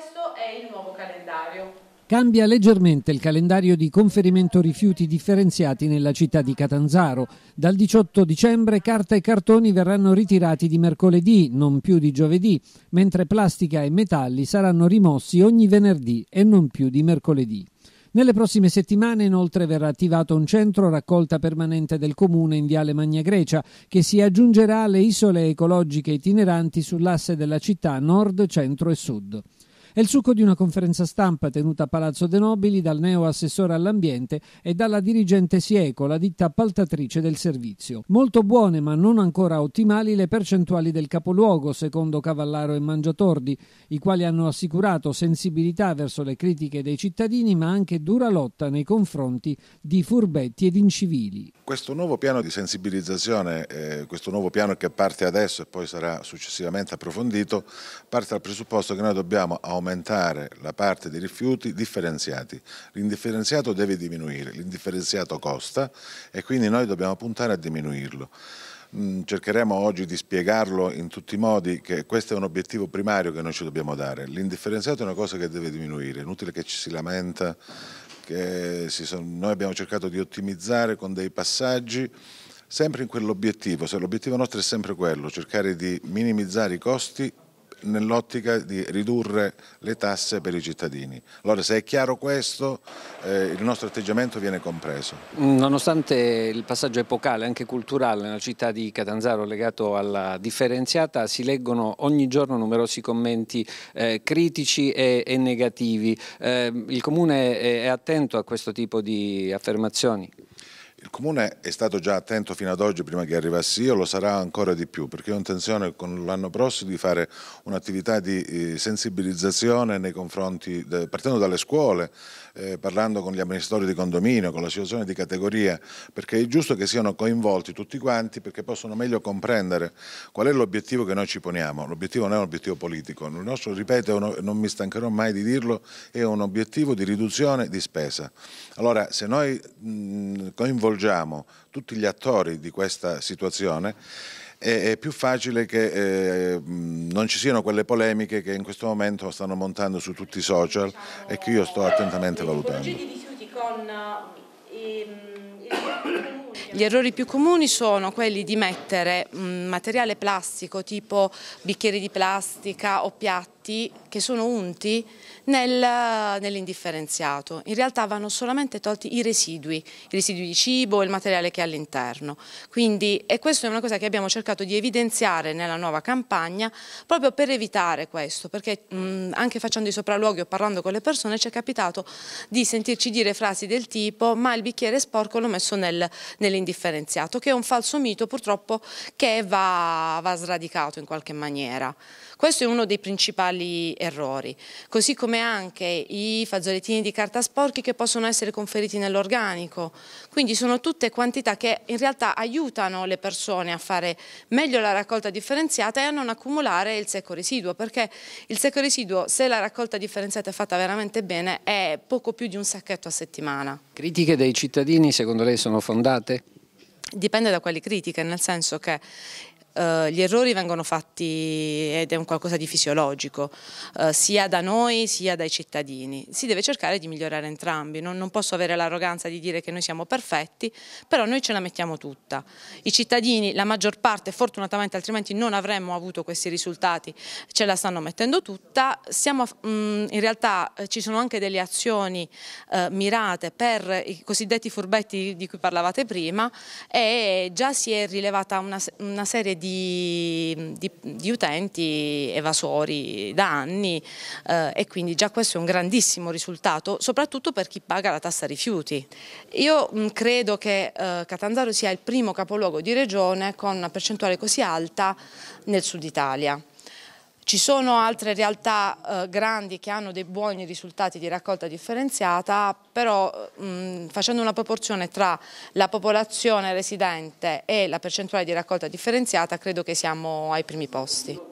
Questo è il nuovo calendario. Cambia leggermente il calendario di conferimento rifiuti differenziati nella città di Catanzaro. Dal 18 dicembre carta e cartoni verranno ritirati di mercoledì, non più di giovedì, mentre plastica e metalli saranno rimossi ogni venerdì e non più di mercoledì. Nelle prossime settimane inoltre verrà attivato un centro raccolta permanente del comune in Viale Magna Grecia che si aggiungerà alle isole ecologiche itineranti sull'asse della città nord, centro e sud. È il succo di una conferenza stampa tenuta a Palazzo De Nobili dal neo assessore all'ambiente e dalla dirigente Sieco, la ditta appaltatrice del servizio. Molto buone ma non ancora ottimali le percentuali del capoluogo, secondo Cavallaro e Mangiatordi, i quali hanno assicurato sensibilità verso le critiche dei cittadini ma anche dura lotta nei confronti di furbetti ed incivili. Questo nuovo piano di sensibilizzazione, eh, questo nuovo piano che parte adesso e poi sarà successivamente approfondito, parte dal presupposto che noi dobbiamo aumentare aumentare la parte dei rifiuti differenziati. L'indifferenziato deve diminuire, l'indifferenziato costa e quindi noi dobbiamo puntare a diminuirlo mm, cercheremo oggi di spiegarlo in tutti i modi che questo è un obiettivo primario che noi ci dobbiamo dare. L'indifferenziato è una cosa che deve diminuire, è inutile che ci si lamenta, si sono... noi abbiamo cercato di ottimizzare con dei passaggi sempre in quell'obiettivo, se l'obiettivo nostro è sempre quello, cercare di minimizzare i costi nell'ottica di ridurre le tasse per i cittadini. Allora se è chiaro questo eh, il nostro atteggiamento viene compreso. Nonostante il passaggio epocale, anche culturale, nella città di Catanzaro legato alla differenziata si leggono ogni giorno numerosi commenti eh, critici e, e negativi. Eh, il Comune è attento a questo tipo di affermazioni? Il Comune è stato già attento fino ad oggi prima che arrivassi io, lo sarà ancora di più perché ho intenzione con l'anno prossimo di fare un'attività di eh, sensibilizzazione nei confronti, partendo dalle scuole, eh, parlando con gli amministratori di condominio, con la situazione di categoria, perché è giusto che siano coinvolti tutti quanti perché possono meglio comprendere qual è l'obiettivo che noi ci poniamo. L'obiettivo non è un obiettivo politico, il nostro, ripeto, uno, non mi stancherò mai di dirlo, è un obiettivo di riduzione di spesa. Allora, se noi mh, coinvolgiamo coinvolgiamo tutti gli attori di questa situazione è, più facile che eh, non ci siano quelle polemiche che in questo momento stanno montando su tutti i social e che io sto attentamente valutando. Gli errori più eh, comuni sono quelli di mettere materiale plastico tipo bicchieri di plastica o piatti piatti che sono unti nel, nell'indifferenziato. In realtà vanno solamente tolti i residui, i residui di cibo, il materiale che è all'interno. Quindi, e questa è una cosa che abbiamo cercato di evidenziare nella nuova campagna proprio per evitare questo, perché mh, anche facendo i sopralluoghi o parlando con le persone ci è capitato di sentirci dire frasi del tipo ma il bicchiere sporco l'ho messo nel, nell'indifferenziato, che è un falso mito purtroppo che va, va sradicato in qualche maniera. Questo è uno dei principali eventuali errori, così come anche i fazzolettini di carta sporchi che possono essere conferiti nell'organico. Quindi sono tutte quantità che in realtà aiutano le persone a fare meglio la raccolta differenziata e a non accumulare il secco residuo, perché il secco residuo, se la raccolta differenziata è fatta veramente bene, è poco più di un sacchetto a settimana. Critiche dei cittadini secondo lei sono fondate? Dipende da quali critiche, nel senso che eh, gli errori vengono fatti ed è un qualcosa di fisiologico, eh, sia da noi sia dai cittadini. Si deve cercare di migliorare entrambi, non, non posso avere l'arroganza di dire che noi siamo perfetti, però noi ce la mettiamo tutta. I cittadini, la maggior parte, fortunatamente altrimenti non avremmo avuto questi risultati, ce la stanno mettendo tutta. Siamo, mh, mm, in realtà eh, ci sono anche delle azioni eh, mirate per i cosiddetti furbetti di cui parlavate prima e già si è rilevata una, una serie di di, di, di utenti evasori da anni eh, e quindi già questo è un grandissimo risultato, soprattutto per chi paga la tassa rifiuti. Io mh, mm, credo che eh, Catanzaro sia il primo capoluogo di regione con una percentuale così alta nel sud Italia. Ci sono altre realtà eh, grandi che hanno dei buoni risultati di raccolta differenziata, però mh, facendo una proporzione tra la popolazione residente e la percentuale di raccolta differenziata credo che siamo ai primi posti.